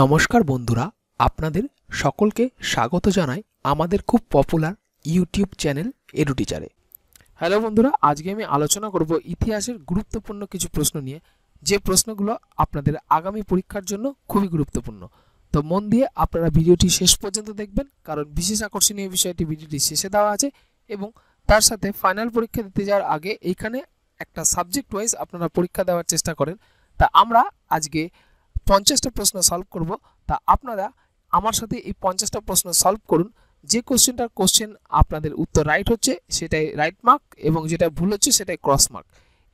নমস্কার বন্ধুরা আপনাদের সকলকে স্বাগত জানাই আমাদের খুব পপুলার ইউটিউব চ্যানেল এডুটিচারে হ্যালো বন্ধুরা আজকে আমি আলোচনা করব ইতিহাসের গুরুত্বপূর্ণ কিছু প্রশ্ন নিয়ে যে প্রশ্নগুলো আপনাদের আগামী পরীক্ষার জন্য খুবই গুরুত্বপূর্ণ তো মন দিয়ে আপনারা ভিডিওটি শেষ পর্যন্ত দেখবেন কারণ বিশেষ আকর্ষণীয় বিষয়টি ভিডিওটি শেষে দেওয়া আছে এবং তার সাথে ফাইনাল পরীক্ষা দিতে যাওয়ার আগে এইখানে একটা সাবজেক্ট ওয়াইজ আপনারা পরীক্ষা দেওয়ার চেষ্টা করেন তা আমরা আজকে পঞ্চাশটা প্রশ্ন সলভ করব তা আপনারা আমার সাথে এই পঞ্চাশটা প্রশ্ন সলভ করুন যে কোশ্চেনটার কোশ্চেন আপনাদের উত্তর রাইট হচ্ছে সেটাই রাইট মার্ক এবং যেটা ভুল হচ্ছে সেটাই ক্রস মার্ক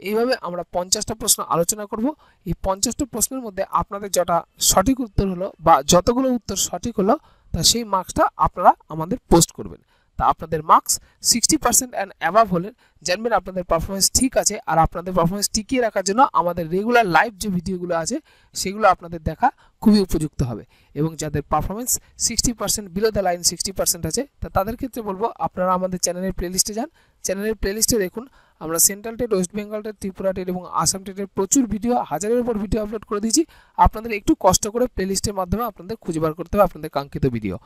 এইভাবে আমরা পঞ্চাশটা প্রশ্ন আলোচনা করব এই পঞ্চাশটা প্রশ্নের মধ্যে আপনাদের যটা সঠিক উত্তর হলো বা যতগুলো উত্তর সঠিক হলো তা সেই মার্কসটা আপনারা আমাদের পোস্ট করবেন তা আপনাদের marks sixty percent and above হলে জানবেন আপনাদের পারফরমেন্স ঠিক আছে আর আপনাদের পারফরমেন্স টিকিয়ে রাখার জন্য আমাদের রেগুলার লাইভ যে ভিডিওগুলো আছে সেগুলো আপনাদের দেখা খুবই উপযুক্ত হবে এবং যাদের performance sixty percent below the line sixty percent আছে তা তাদের ক্ষেত্রে বলবো আপনারা আমাদের চ্যানেলের প্লেলিস্টে যান চ্যানেলের প্লেলিস্টে দেখুন আমরা central TET West Bengal TET Tripura TET এবং আসাম টেটের প্রচুর ভিডিও হাজারের উপর ভিডিও আপলোড করে দিয়েছি আপনাদের একটু কষ্ট করে প্লেলিস্টের মাধ্যমে আপনাদের খুঁজে বার করতে হবে আপনাদের কাঙ্ক্ষিত ভিডিও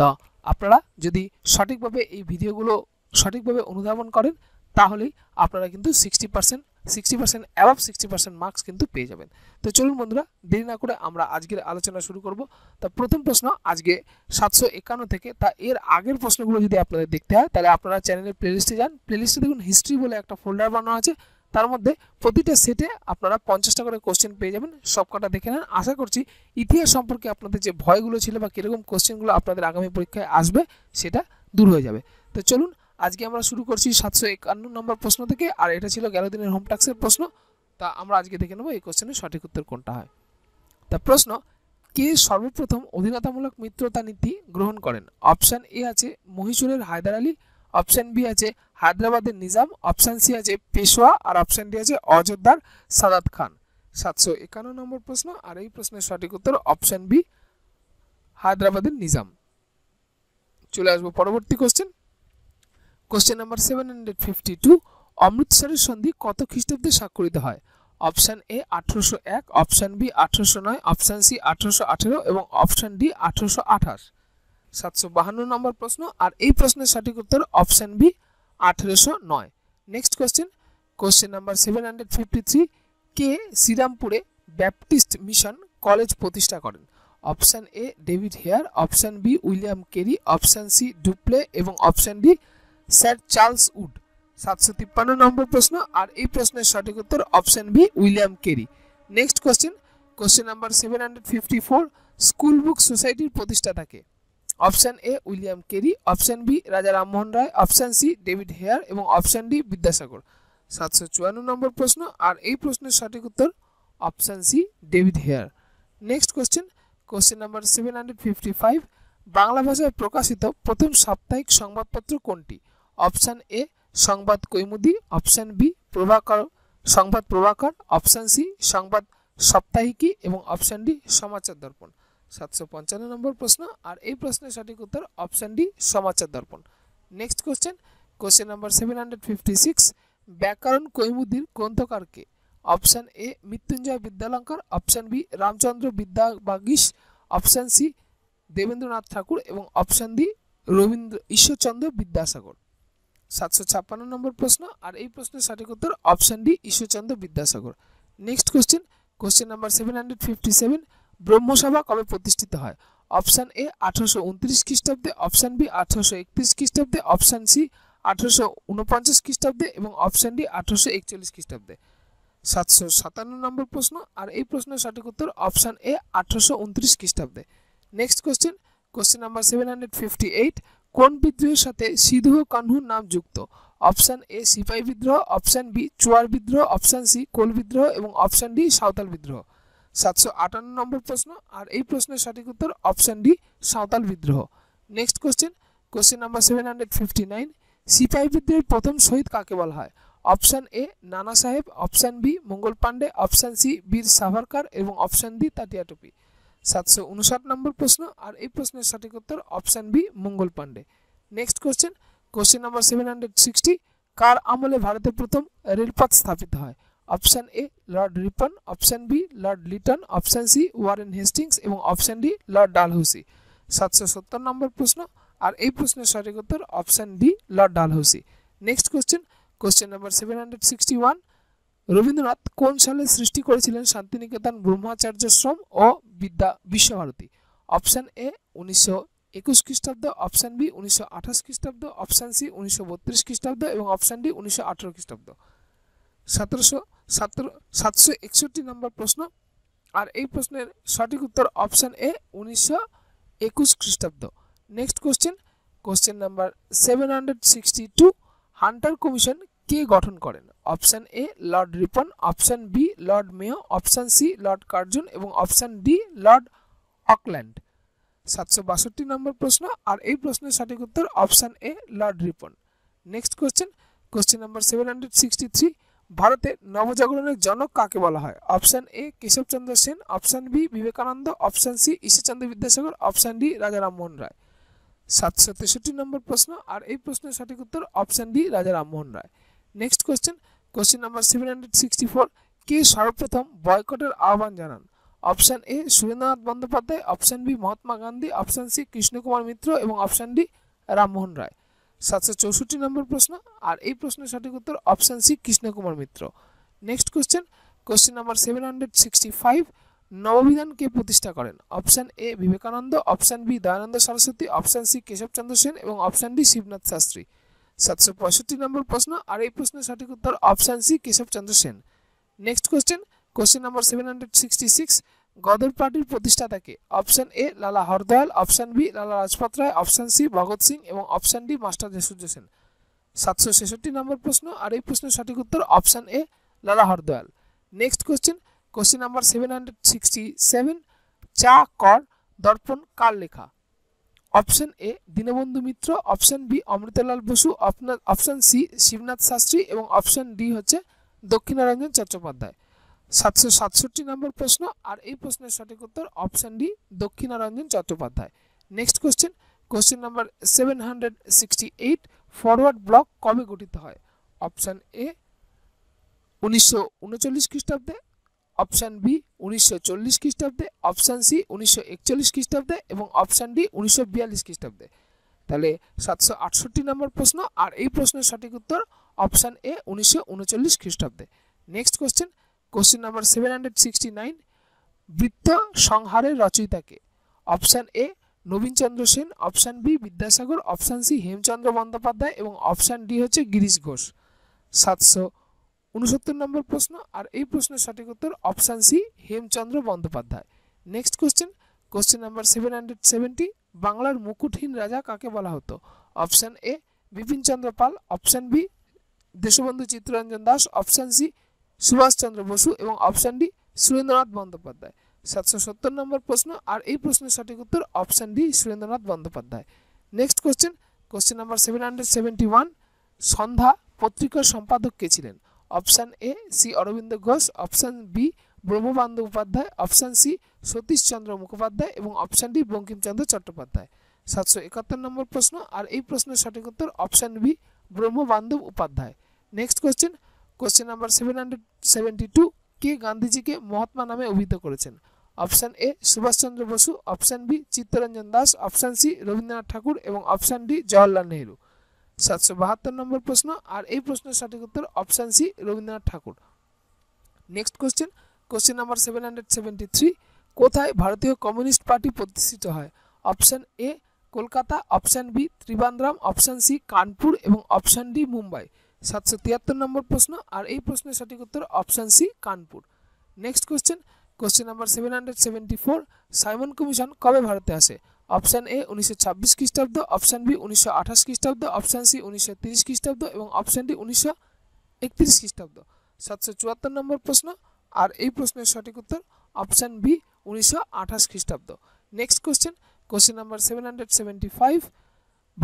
তা আপনারা যদি সঠিকভাবে এই ভিডিওগুলো সঠিকভাবে অনুধাবন করেন তাহলেই আপনারা কিন্তু sixty percent sixty percent above sixty percent marks কিন্তু পেয়ে যাবেন তো চলুন বন্ধুরা দেরি না করে আমরা আজকের আলোচনা শুরু করব তা প্রথম প্রশ্ন আজকে সাতশো একান্ন থেকে তা এর আগের প্রশ্নগুলো যদি আপনাদের দেখতে হয় তাহলে আপনারা চ্যানেলের প্লেলিস্টে যান প্লেলিস্টে দেখুন হিস্ট্রি বলে একটা ফোল্ডার বানানো আছে তার মধ্যে প্রতিটা সেটে আপনারা পঞ্চাশটা করে কোশ্চেন পেয়ে যাবেন সবকটা দেখে নেন আশা করছি ইতিহাস সম্পর্কে আপনাদের যে ভয়গুলো ছিল বা কীরকম কোশ্চেনগুলো আপনাদের আগামী পরীক্ষায় আসবে সেটা দূর হয়ে যাবে তো চলুন আজকে আমরা শুরু করছি সাতশো একান্ন নম্বর প্রশ্ন থেকে আর এটা ছিল গেল দিনের হোম ট্যাক্সের প্রশ্ন তা আমরা আজকে দেখে নেব এই কোশ্চেনের সঠিক উত্তর কোনটা হয় তা প্রশ্ন কে সর্বপ্রথম অধীনতামূলক মিত্রতা নীতি গ্রহণ করেন অপশান এ আছে মহীশূরের হায়দার আলী অপশান বি আছে হায়দ্রাবাদের নিজাম অপশন সি আছে পেশোয়া আর অপশন ডি আছে অযোধ্যার সাদাত খান সাতশো একান্ন নম্বর প্রশ্ন আর এই প্রশ্নের সঠিক উত্তর অপশন বি হায়দ্রাবাদের নিজাম চলে আসবো পরবর্তী question question number seven hundred fifty two অমৃতসরের সন্ধি কত খ্রিস্টাব্দে স্বাক্ষরিত হয় অপশান এ আঠারোশো এক অপশান বি আঠারোশো নয় অপশান সি আঠারোশো আঠেরো এবং অপশান ডি আঠারোশো আঠাশ সাতশো বাহান্ন নম্বর প্রশ্ন আর এই প্রশ্নের সঠিক উত্তর অপশান বি আঠেরোশো নয় next question question number seven hundred fifty three কে শ্রীরামপুরে ব্যাপটিস্ট মিশন কলেজ প্রতিষ্ঠা করেন option A David Hare option B William Carey option C Dupleix এবং option D sir Charles Wood সাতশো তিপ্পান্ন নম্বর প্রশ্ন আর এই প্রশ্নের সঠিক উত্তর option B William Carey next question question number seven hundred fifty four school book সোসাইটির প্রতিষ্ঠা থাকে option A William Carey option B Raja Rammohan Roy option C David Hare এবং অপশান ডি বিদ্যাসাগর সাতশো চুয়ান্ন নম্বর প্রশ্ন আর এই প্রশ্নের সঠিক উত্তর option C David Hare next question question number seven hundred fifty five Bangla ভাষায় প্রকাশিত প্রথম সাপ্তাহিক সংবাদপত্র কোনটি অপশান এ সংবাদ কৈমুদি অপশান বি প্রভাকর সংবাদ প্রভাকর অপশান সি সংবাদ সাপ্তাহিকী এবং অপশান ডি সমাচার দর্পণ সাতশো পঞ্চান্ন নম্বর প্রশ্ন আর এই প্রশ্নের সঠিক উত্তর option D Samachar Darpan next question question number seven hundred fifty six ব্যাকরণ কৈমুদির গ্রন্থকারকে option A Mrityunjay Vidyalankar option B Ramchandra Vidyabagish option C Debendranath Thakur এবং অপশান ডি রবীন্দ্র ঈশ্বরচন্দ্র বিদ্যাসাগর সাতশো ছাপ্পান্ন নম্বর প্রশ্ন আর এই প্রশ্নের সঠিক উত্তর option D Ishwarchandra Vidyasagar next question question number seven hundred fifty seven Brahmasabha কবে প্রতিষ্ঠিত হয় অপশান এ আঠারোশো উনত্রিশ খ্রিস্টাব্দে অপশান বি আঠারোশো একত্রিশ খ্রিস্টাব্দে অপশান সি আঠারোশো উনপঞ্চাশ খ্রিস্টাব্দে এবং অপশান ডি আঠারোশো একচল্লিশ খ্রিস্টাব্দে সাতশো সাতান্ন নম্বর প্রশ্ন আর এই প্রশ্নের সঠিক উত্তর অপশান এ আঠারোশো উনত্রিশ খ্রিস্টাব্দে next question question number seven hundred fifty eight কোন বিদ্রোহের সাথে সিধু কানহু নাম যুক্ত অপশান এ সিপাহী বিদ্রোহ অপশান বি চুয়ার বিদ্রোহ অপশান সি কোল বিদ্রোহ এবং অপশান ডি সাঁওতাল বিদ্রোহ সাতশো আটান্ন নম্বর প্রশ্ন আর এই প্রশ্নের সঠিক উত্তর অপশান ডি সাঁওতাল বিদ্রোহ next question question number seven hundred fifty nine সিপাহী বিদ্রোহের প্রথম শহীদ কাকে বলা হয় option A Nana Sahib option B Mangal Pandey option C Veer Savarkar এবং অপশান ডি তাটিয়া টুপি সাতশো উনষাট নম্বর প্রশ্ন আর এই প্রশ্নের সঠিক উত্তর option B Mangal Pandey next question question number seven hundred sixty কার আমলে ভারতের প্রথম রেলপথ স্থাপিত হয় option A Lord Ripon option B Lord Lytton option C Warren Hastings এবং অপশান ডি লর্ড ডালহৌসি সাতশো সত্তর নম্বর প্রশ্ন আর এই প্রশ্নের সঠিক উত্তর option B Lord Dalhousie next question question number seven hundred sixty one Rabindranath কোন সালে সৃষ্টি করেছিলেন শান্তিনিকেতন ব্রহ্মাচার্যশ্রম ও বিদ্যা বিশ্বভারতী অপশান এ উনিশশো একুশ খ্রিস্টাব্দ অপশান বি উনিশশো আঠাশ খ্রিস্টাব্দ অপশান সি উনিশশো বত্রিশ খ্রিস্টাব্দ এবং অপশান ডি উনিশশো আঠারো খ্রিস্টাব্দ সতেরোশো সতেরো সাতশো একষট্টি নম্বর প্রশ্ন আর এই প্রশ্নের সঠিক উত্তর অপশান এ উনিশশো একুশ খ্রিস্টাব্দ next question question number seven hundred sixty two Hunter Commission কে গঠন করেন option A Lord Ripon option B Lord Mayo option C Lord Curzon এবং অপশান ডি লর্ড অকল্যান্ড সাতশো বাষট্টি নম্বর প্রশ্ন আর এই প্রশ্নের সঠিক উত্তর option A Lord Ripon next question question number seven hundred sixty three ভারতে নবজাগরণের জনক কাকে বলা হয় option A Keshabchandra Sen option B Vivekananda option C Ishwarchandra Vidyasagar option D Raja Rammohan রায় সাতশো তেষট্টি নম্বর প্রশ্ন আর এই প্রশ্নের সঠিক উত্তর option D Raja Rammohan Roy next question question number seven hundred sixty four কে সর্বপ্রথম বয়কটের আহ্বান জানান option A Surendranath Bandyopadhyay option B Mahatma Gandhi option C Krishnakumar Mitra এবং অপশান ডি রামমোহন রায় সাতশো চৌষট্টি নম্বর প্রশ্ন আর এই প্রশ্নের সঠিক উত্তর option C Krishnakumar Mitra next question question number seven hundred sixty five Nababidhan কে প্রতিষ্ঠা করেন option A Vivekananda option B Dayananda Saraswati option C Keshabchandra Sen এবং অপশান ডি শিবনাথ শাস্ত্রী সাতশো পঁয়ষট্টি নম্বর প্রশ্ন আর এই প্রশ্নের সঠিক উত্তর option C Keshabchandra Sen next question question number seven hundred sixty six Gadar পার্টির প্রতিষ্ঠাতাকে option A Lala Hardayal option B Lala Rajpat Rai option C Bhagat Singh এবং option D master Surya Sen সাতশো ছেষট্টি নম্বর প্রশ্ন আর এই প্রশ্নের সঠিক উত্তর option A Lala Hardayal next question question number seven hundred sixty seven Chakar Darpan কার লেখা option A Dinabandhu Mitra option B Amritlal Basu option C Shibnath Shastri এবং অপশন ডি হচ্ছে দক্ষিণারঞ্জন চট্টোপাধ্যায় সাতশো সাতষট্টি নম্বর প্রশ্ন আর এই প্রশ্নের সঠিক উত্তর option D Dakshinaranjan Chattopadhyay next question question number seven hundred sixty eight Forward Bloc কবে গঠিত হয় অপশান এ উনিশশো উনচল্লিশ খ্রিস্টাব্দে অপশান বি উনিশশো চল্লিশ খ্রিস্টাব্দে অপশান সি উনিশশো একচল্লিশ খ্রিস্টাব্দে এবং অপশান ডি উনিশশো বিয়াল্লিশ খ্রিস্টাব্দে তাহলে সাতশো আটষট্টি নম্বর প্রশ্ন আর এই প্রশ্নের সঠিক উত্তর অপশান এ উনিশশো উনচল্লিশ খ্রিস্টাব্দে next question question number seven hundred sixty nine বৃত্ত সংহারের রচয়িতাকে option A Nabinchandra Sen option B Vidyasagar option C Hemchandra Bandyopadhyay এবং অপশান ডি হচ্ছে গিরিশ ঘোষ সাতশো উনসত্তর নম্বর প্রশ্ন আর এই প্রশ্নের সঠিক উত্তর option C Hemchandra Bandyopadhyay next question question number seven hundred seventy বাংলার মুকুটহীন রাজা কাকে বলা হতো option A Bipinchandra Pal option B Deshbandhu Chittaranjan Das option C Subhashchandra Basu এবং অপশান ডি সুরেন্দ্রনাথ বন্দ্যোপাধ্যায় সাতশো সত্তর নম্বর প্রশ্ন আর এই প্রশ্নের সঠিক উত্তর option D Surendranath Bandyopadhyay next question question number seven hundred seventy one Sandhya পত্রিকার সম্পাদক কে ছিলেন option A C Aurobindo Ghosh option B Brahmabandh Upadhyay option C Satishchandra Mukhopadhyay এবং অপশান ডি বঙ্কিমচন্দ্র চট্টোপাধ্যায় সাতশো একাত্তর নম্বর প্রশ্ন আর এই প্রশ্নের সঠিক উত্তর option B Brahmabandhab Upadhyay next question question number seven hundred seventy two কে গান্ধীজিকে মহাত্মা নামে অভিহিত করেছেন option A Subhashchandra Basu option B Chittaranjan Das option C Rabindranath Thakur এবং অপশান ডি জওয়াহরলাল নেহরু সাতশো বাহাত্তর নম্বর প্রশ্ন আর এই প্রশ্নের সঠিক উত্তর option C Rabindranath Thakur next question question number seven hundred seventy three কোথায় ভারতীয় কমিউনিস্ট পার্টি প্রতিষ্ঠিত হয় option A Kolkata option B Trivandrum option C Kanpur এবং অপশান ডি মুম্বাই সাতশো তিয়াত্তর নম্বর প্রশ্ন আর এই প্রশ্নের সঠিক উত্তর option C Kanpur next question question number seven hundred seventy four Simon Commission কবে ভারতে আসে অপশান এ উনিশশো ছাব্বিশ খ্রিস্টাব্দ অপশান বি উনিশশো আঠাশ খ্রিস্টাব্দ অপশান সি উনিশশো তিরিশ খ্রিস্টাব্দ এবং অপশান ডি উনিশশো একত্রিশ খ্রিস্টাব্দ সাতশো চুয়াত্তর নম্বর প্রশ্ন আর এই প্রশ্নের সঠিক উত্তর অপশান বি উনিশশো আঠাশ খ্রিস্টাব্দ next question question number seven hundred seventy five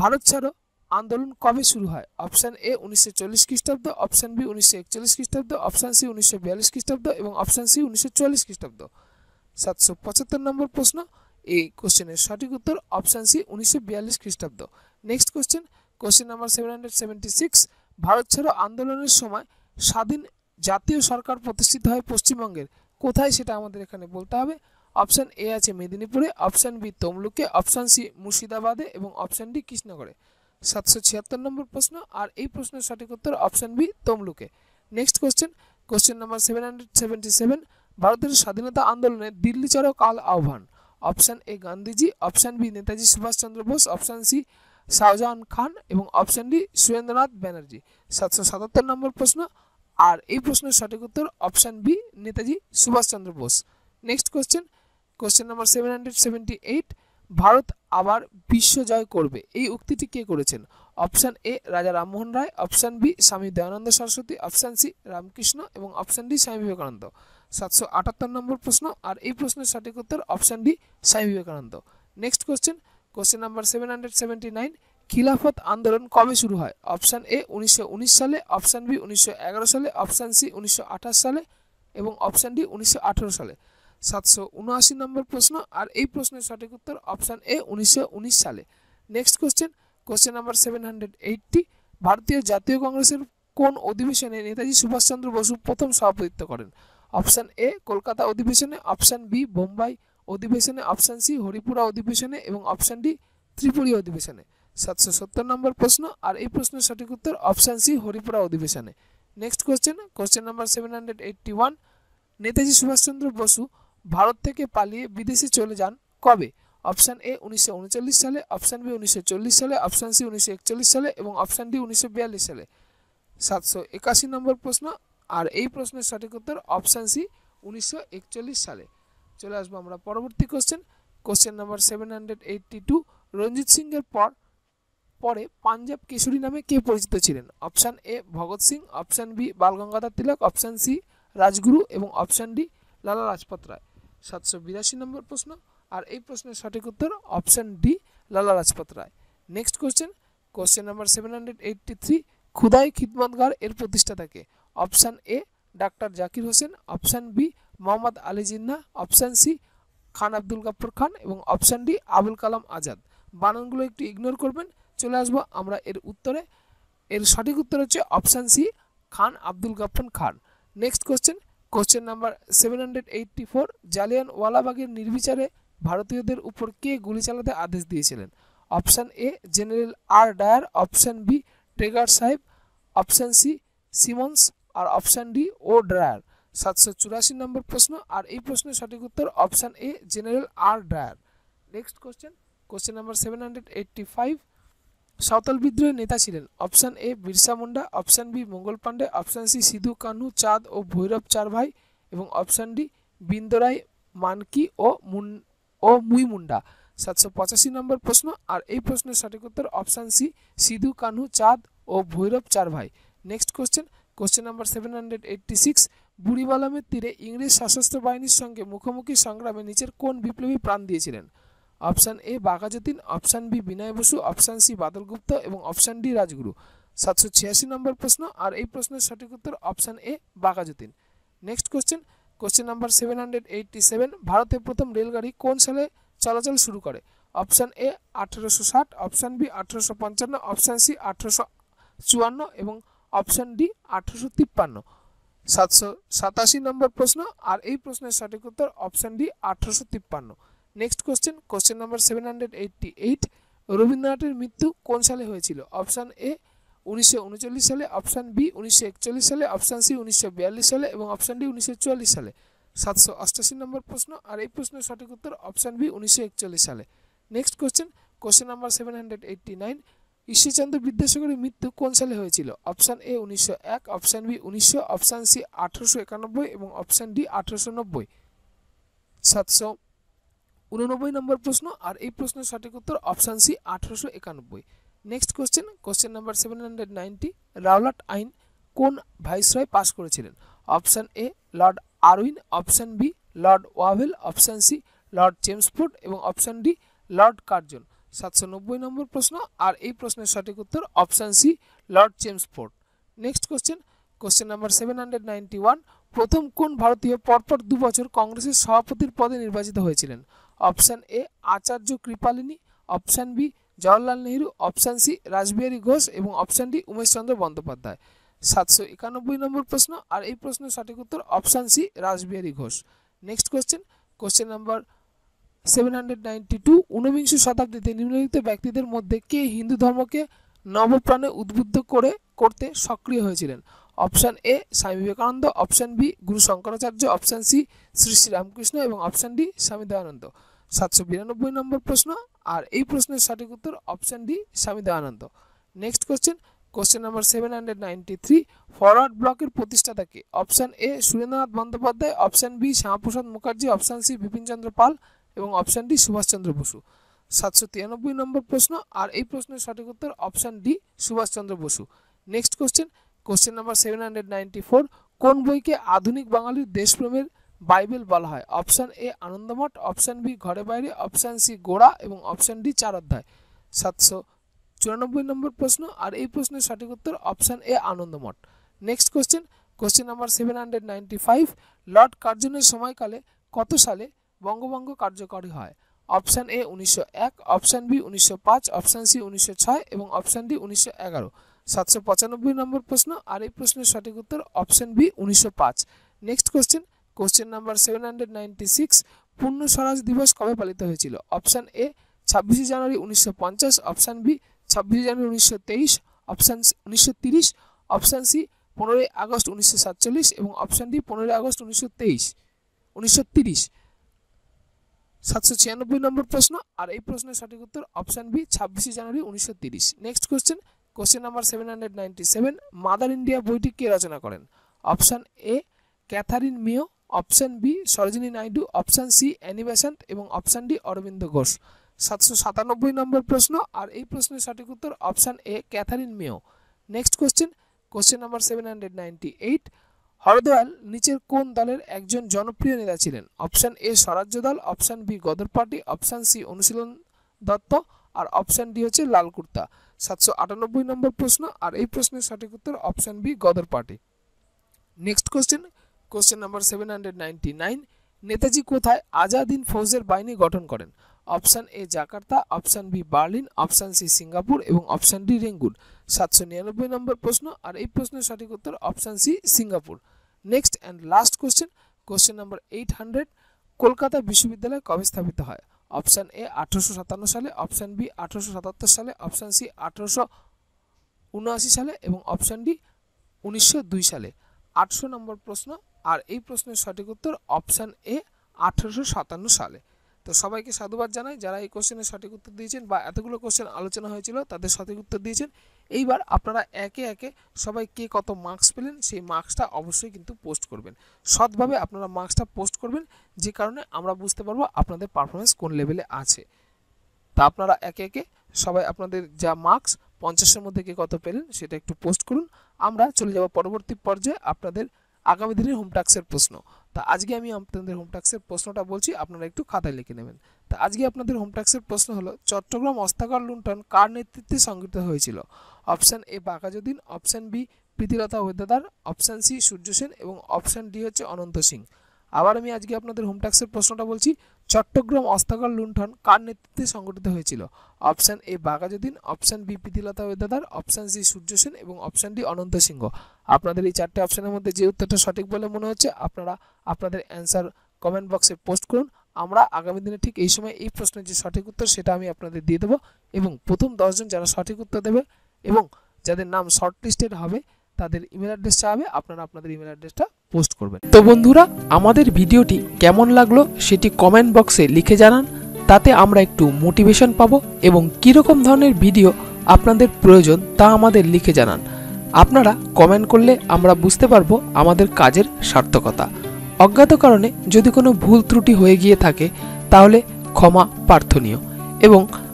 Bharat ছাড়ো আন্দোলন কবে শুরু হয় অপশান এ উনিশশো চল্লিশ খ্রিস্টাব্দ অপশান বি উনিশশো একচল্লিশ খ্রিস্টাব্দ অপশান সি উনিশশো বিয়াল্লিশ খ্রিস্টাব্দ এবং অপশান সি উনিশশো চল্লিশ খ্রিস্টাব্দ সাতশো পঁচাত্তর নম্বর প্রশ্ন এই কোশ্চেনের সঠিক উত্তর অপশান সি উনিশশো বিয়াল্লিশ খ্রিস্টাব্দ next question question number seven hundred seventy six Bharat ছাড়ো আন্দোলনের সময় স্বাধীন জাতীয় সরকার প্রতিষ্ঠিত হয় পশ্চিমবঙ্গের কোথায় সেটা আমাদের এখানে বলতে হবে অপশান এ আছে মেদিনীপুরে অপশান বি তমলুকে অপশান সি মুর্শিদাবাদে এবং অপশান ডি কৃষ্ণগড়ে সাতশো ছিয়াত্তর নম্বর প্রশ্ন আর এই প্রশ্নের সঠিক উত্তর অপশন বি তমলুকে next question question number seven hundred seventy seven ভারতের স্বাধীনতা আন্দোলনে দিল্লি চড়ো কাল আহ্বান option A Gandhiji option B Netaji Subhashchandra Bose option C Shahjahan Khan এবং অপশান ডি সুরেন্দ্রনাথ ব্যানার্জি সাতশো সাতাত্তর নম্বর প্রশ্ন আর এই প্রশ্নের সঠিক উত্তর option B Netaji Subhashchandra Bose next question question number seven hundred seventy eight Bharat আবার বিশ্ব জয় করবে এই উক্তিটি কে করেছেন অপশান এ রাজা রামমোহন রায় option B Swami Dayananda Saraswati option C Ramakrishna এবং অপশান ডি স্বামী বিবেকানন্দ সাতশো আটাত্তর নম্বর প্রশ্ন আর এই প্রশ্নের সঠিক উত্তর option D Swami Vivekananda next question question number seven hundred seventy nine খিলাফত আন্দোলন কবে শুরু হয় অপশান এ উনিশশো সালে অপশান বি উনিশশো সালে অপশান সি উনিশশো সালে এবং অপশান ডি উনিশশো সালে সাতশো উনআশি নম্বর প্রশ্ন আর এই প্রশ্নের সঠিক উত্তর অপশান এ উনিশশো সালে next question question number seven eighty ভারতীয় জাতীয় কংগ্রেসের কোন অধিবেশনে নেতাজি সুভাষচন্দ্র বসু প্রথম সভাপতিত্ব করেন অপশান এ কলকাতা অধিবেশনে অপশান বি বোম্বাই অধিবেশনে অপশান সি হরিপুরা অধিবেশনে এবং অপশান ডি ত্রিপুরী অধিবেশনে সাতশো সত্তর নম্বর প্রশ্ন আর এই প্রশ্নের সঠিক উত্তর অপশান সি হরিপুরা অধিবেশনে next question question number seven hundred eighty one Netaji Subhas Chandra Basu Bharat থেকে পালিয়ে বিদেশে চলে যান কবে অপশান এ উনিশশো সালে অপশান বি উনিশশো সালে অপশান সি উনিশশো সালে এবং অপশান ডি উনিশশো সালে সাতশো একাশি নম্বর প্রশ্ন আর এই প্রশ্নের সঠিক উত্তর অপশান সি উনিশশো সালে চলে আসবো আমরা পরবর্তী question question number seven hundred eighty two Ranjit সিংয়ের পর পরে পাঞ্জাব কিশোরী নামে কে পরিচিত ছিলেন option A Bhagat Singh option B Bal Gangadhar Tilak option C Rajguru এবং অপশান ডি লালা লাজপত রায় সাতশো বিরাশি নম্বর প্রশ্ন আর এই প্রশ্নের সঠিক উত্তর option D Lala Lajpat Rai next question question number seven hundred eighty three Khudai Khidmatgar এর প্রতিষ্ঠা থাকে option A doctor Zakir Hussain option B Mohammad Ali Jinnah option C Khan Abdul Gaffar Khan এবং অপশান ডি আবুল কালাম আজাদ বানানগুলো একটু ইগনোর করবেন চলে আসবো আমরা এর উত্তরে এর সঠিক উত্তর হচ্ছে option C Khan Abdul Gaffar Khan next question question number seven hundred eighty four জালিয়ানওয়ালাবাগের নির্বিচারে ভারতীয়দের উপর কে গুলি চালাতে আদেশ দিয়েছিলেন option A general R Dyer option B ট্রেগার সাহেব অপশান সি সিমন্স আর অপশান ডি ও ড্রায়ার সাতশো চুরাশি নম্বর প্রশ্ন আর এই প্রশ্নের সঠিক উত্তর option A general R Dyer next question question number seven hundred eighty five Santhal বিদ্রোহের নেতা ছিলেন option A Birsa Munda option B Mangal Pandey option C Sidhu Kanu Chand ও ভৈরব চার ভাই এবং অপশান ডি বিন্দরায় মানকি ও মুন ও মুই মুন্ডা সাতশো পঁচাশি নম্বর প্রশ্ন আর এই প্রশ্নের সঠিক উত্তর অপশান সি সিধু কানু চাঁদ ও ভৈরব চার ভাই next question question number seven hundred eighty six বুড়িবালামের তীরে ইংরেজ সশস্ত্র বাহিনীর সঙ্গে মুখোমুখি সংগ্রামে নিচের কোন বিপ্লবী প্রাণ দিয়েছিলেন option A Bagha Jatin option B Binoy Basu option C Badal Gupta এবং অপশান ডি রাজগুরু সাতশো ছিয়াশি নম্বর প্রশ্ন আর এই প্রশ্নের সঠিক উত্তর option A Bagha Jatin next question question number seven hundred eighty seven ভারতের প্রথম রেলগাড়ি কোন সালে চলাচল শুরু করে অপশান এ আঠেরোশো ষাট অপশান বি আঠেরোশো পঞ্চান্ন অপশান সি আঠারোশো চুয়ান্ন এবং অপশান ডি আঠেরোশো তিপ্পান্ন সাতশো সাতাশি নম্বর প্রশ্ন আর এই প্রশ্নের সঠিক উত্তর অপশান ডি আঠারোশো তিপ্পান্ন next question question number seven hundred eighty eight রবীন্দ্রনাথের মৃত্যু কোন সালে হয়েছিল অপশান এ উনিশশো সালে অপশান বি উনিশশো সালে অপশান সি উনিশশো সালে এবং অপশান ডি উনিশশো সালে সাতশো অষ্টাশি নম্বর প্রশ্ন আর এই প্রশ্নের সঠিক উত্তর অপশান বি উনিশশো সালে next question question number seven hundred eighty nine Ishwar Chandra বিদ্যাসাগরের মৃত্যু কোন সালে হয়েছিল অপশান এ উনিশশো এক অপশান বি উনিশশো অপশান সি আঠারোশো একানব্বই এবং অপশান ডি আঠারোশো নব্বই সাতশো উননব্বই নম্বর প্রশ্ন আর এই প্রশ্নের সঠিক উত্তর অপশান সি আঠারোশো একানব্বই next question question number seven hundred ninety Rowlatt আইন কোন ভাইসরয় পাশ করেছিলেন option A lord Irwin option B lord Wavell option C lord Chelmsford এবং অপশান ডি লর্ড কার্জন সাতশো নব্বই নম্বর প্রশ্ন আর এই প্রশ্নের সঠিক উত্তর option C lord Chelmsford next question question number seven hundred ninety one প্রথম কোন ভারতীয় পরপর দু বছর কংগ্রেসের সভাপতির পদে নির্বাচিত হয়েছিলেন option A Acharya Kripalani option B Jawaharlal Nehru option C Rash Behari Ghosh এবং অপশান ডি উমেশচন্দ্র বন্দ্যোপাধ্যায় সাতশো একানব্বই নম্বর প্রশ্ন আর এই প্রশ্নের সঠিক উত্তর option C Rash Behari Ghosh next question question number seven hundred ninety two ঊনবিংশ শতাব্দীতে নিম্নলিখিত ব্যক্তিদের মধ্যে কে হিন্দু ধর্মকে নবপ্রাণে উদ্বুদ্ধ করে করতে সক্রিয় হয়েছিলেন অপশান এ স্বামী Vivekananda option B Guru Shankaracharya option C Shri Shri Ramakrishna এবং অপশান ডি স্বামী দয়ানন্দ সাতশো বিরানব্বই নম্বর প্রশ্ন আর এই প্রশ্নের সঠিক উত্তর option D Swami Dayananda next question question number seven hundred ninety three forward ব্লকের প্রতিষ্ঠাতাকে option A Surendranath Bandyopadhyay option B Shyama Prasad Mukherjee option C Bipin Chandra Pal এবং অপশান ডি সুভাষচন্দ্র বসু সাতশো তিরানব্বই নম্বর প্রশ্ন আর এই প্রশ্নের সঠিক উত্তর option D Subhas Chandra Basu next question question number seven hundred ninety four কোন বইকে আধুনিক বাঙালির দেশপ্রেমের বাইবেল বলা হয় option A Anandamath option B Ghare Baire option C গোড়া এবং অপশান ডি চার অধ্যায় সাতশো চুরানব্বই নম্বর প্রশ্ন আর এই প্রশ্নের সঠিক উত্তর option A Anandamath next question question number seven hundred ninety five lord কার্জনের সময়কালে কত সালে বঙ্গভঙ্গ কার্যকরী হয় অপশান এ উনিশশো এক অপশান বি উনিশশো পাঁচ অপশান সি উনিশশো ছয় এবং অপশান ডি উনিশশো এগারো সাতশো পঁচানব্বই নম্বর প্রশ্ন আর এই প্রশ্নের সঠিক উত্তর অপশান বি উনিশশো পাঁচ next question question number seven hundred ninety six Purna Swaraj দিবস কবে পালিত হয়েছিল অপশান এ ছাব্বিশে জানুয়ারি উনিশশো পঞ্চাশ অপশান বি ছাব্বিশে জানুয়ারি উনিশশো তেইশ অপশান উনিশশো তিরিশ অপশান সি পনেরোই আগস্ট উনিশশো সাতচল্লিশ এবং অপশান ডি পনেরোই আগস্ট উনিশশো তেইশ উনিশশো তিরিশ সাতশো ছিয়ানব্বই নম্বর প্রশ্ন আর এই প্রশ্নের সঠিক উত্তর অপশান বি ছাব্বিশে জানুয়ারি উনিশশো তিরিশ next question question number seven hundred ninety seven mother India বইটি কে রচনা করেন option A Katherine Mayo option B Sarojini Naidu option C Annie Besant এবং অপশান ডি অরবিন্দ ঘোষ সাতশো সাতানব্বই নম্বর প্রশ্ন আর এই প্রশ্নের সঠিক উত্তর option A Katherine Mayo next question question number seven hundred ninety eight Har Dayal নিচের কোন দলের একজন জনপ্রিয় নেতা ছিলেন অপশান এ স্বরাজ্য দল option B Ghadar party option C Anushilan দত্ত আর অপশান ডি হচ্ছে লাল কুর্তা সাতশো আটানব্বই নম্বর প্রশ্ন আর এই প্রশ্নের সঠিক উত্তর option B Ghadar party next question question number seven hundred ninety nine Netaji কোথায় আজাদিন ফৌজের বাহিনী গঠন করেন option A Jakarta option B Berlin option C Singapore এবং অপশান ডি রেঙ্গুন সাতশো নিরানব্বই নম্বর প্রশ্ন আর এই প্রশ্নের সঠিক উত্তর option C Singapore next and last question question number eight hundred Kolkata বিশ্ববিদ্যালয় কবে স্থাপিত হয় অপশান এ আঠারোশো সাতান্ন সালে অপশান বি আঠারোশো সাতাত্তর সালে অপশান সি আঠারোশো উনআশি সালে এবং অপশান ডি উনিশশো দুই সালে আটশো নম্বর প্রশ্ন আর এই প্রশ্নের সঠিক উত্তর অপশান এ আঠেরোশো সাতান্ন সালে তো সবাইকে সাধুবাদ জানাই যারা এই কোশ্চেনের সঠিক উত্তর দিয়েছেন বা এতগুলো কোশ্চেন আলোচনা হয়েছিল তাদের সঠিক উত্তর দিয়েছেন এইবার আপনারা একে একে সবাই কে কত মার্কস পেলেন সেই মার্কসটা অবশ্যই কিন্তু পোস্ট করবেন সৎভাবে আপনারা মার্কসটা পোস্ট করবেন যে কারণে আমরা বুঝতে পারবো আপনাদের পারফরমেন্স কোন লেভেলে আছে তা আপনারা একে একে সবাই আপনাদের যা মার্কস পঞ্চাশের মধ্যে কে কত পেলেন সেটা একটু পোস্ট করুন আমরা চলে যাব পরবর্তী পর্যায়ে আপনাদের আগামী দিনের হোম ট্যাক্সের প্রশ্ন তা আজকে আমি আপনাদের হোম ট্যাক্সের প্রশ্নটা বলছি আপনারা একটু খাতায় লিখে নেবেন তা আজকে আপনাদের হোম ট্যাক্সের প্রশ্ন হলো চট্টগ্রাম অস্থাকার লুণ্ঠন কার নেতৃত্বে সংগৃহীত হয়েছিল অপশান এ বাকাজুদ্দিন option B Pritilata Waddedar option C Surya Sen এবং অপশান ডি হচ্ছে অনন্ত সিং আবার আমি আজকে আপনাদের হোম ট্যাক্সের প্রশ্নটা বলছি চট্টগ্রাম অস্তাগর লুণ্ঠন কার নেতৃত্বে সংগঠিত হয়েছিল অপশান এ বাঘাজুদ্দিন option B Pritilata Waddedar option C Surya Sen এবং অপশান ডি অনন্ত সিংহ আপনাদের এই চারটে অপশানের মধ্যে যে উত্তরটা সঠিক বলে মনে হচ্ছে আপনারা আপনাদের অ্যান্সার কমেন্ট বক্সে পোস্ট করুন আমরা আগামী দিনে ঠিক এই সময় এই প্রশ্নের যে সঠিক উত্তর সেটা আমি আপনাদের দিয়ে দেবো এবং প্রথম দশজন যারা সঠিক উত্তর দেবে এবং যাদের নাম শর্ট লিস্টেড হবে তাদের ইমেল অ্যাড্রেস হবে আপনারা আপনাদের ইমেল অ্যাড্রেসটা পোস্ট করবেন তো বন্ধুরা আমাদের ভিডিওটি কেমন লাগলো সেটি কমেন্ট বক্সে লিখে জানান তাতে আমরা একটু মোটিভেশন পাবো এবং কীরকম ধরনের ভিডিও আপনাদের প্রয়োজন তা আমাদের লিখে জানান আপনারা কমেন্ট করলে আমরা বুঝতে পারবো আমাদের কাজের সার্থকতা অজ্ঞাত কারণে যদি কোনো ভুল ত্রুটি হয়ে গিয়ে থাকে তাহলে ক্ষমা প্রার্থনীয় এবং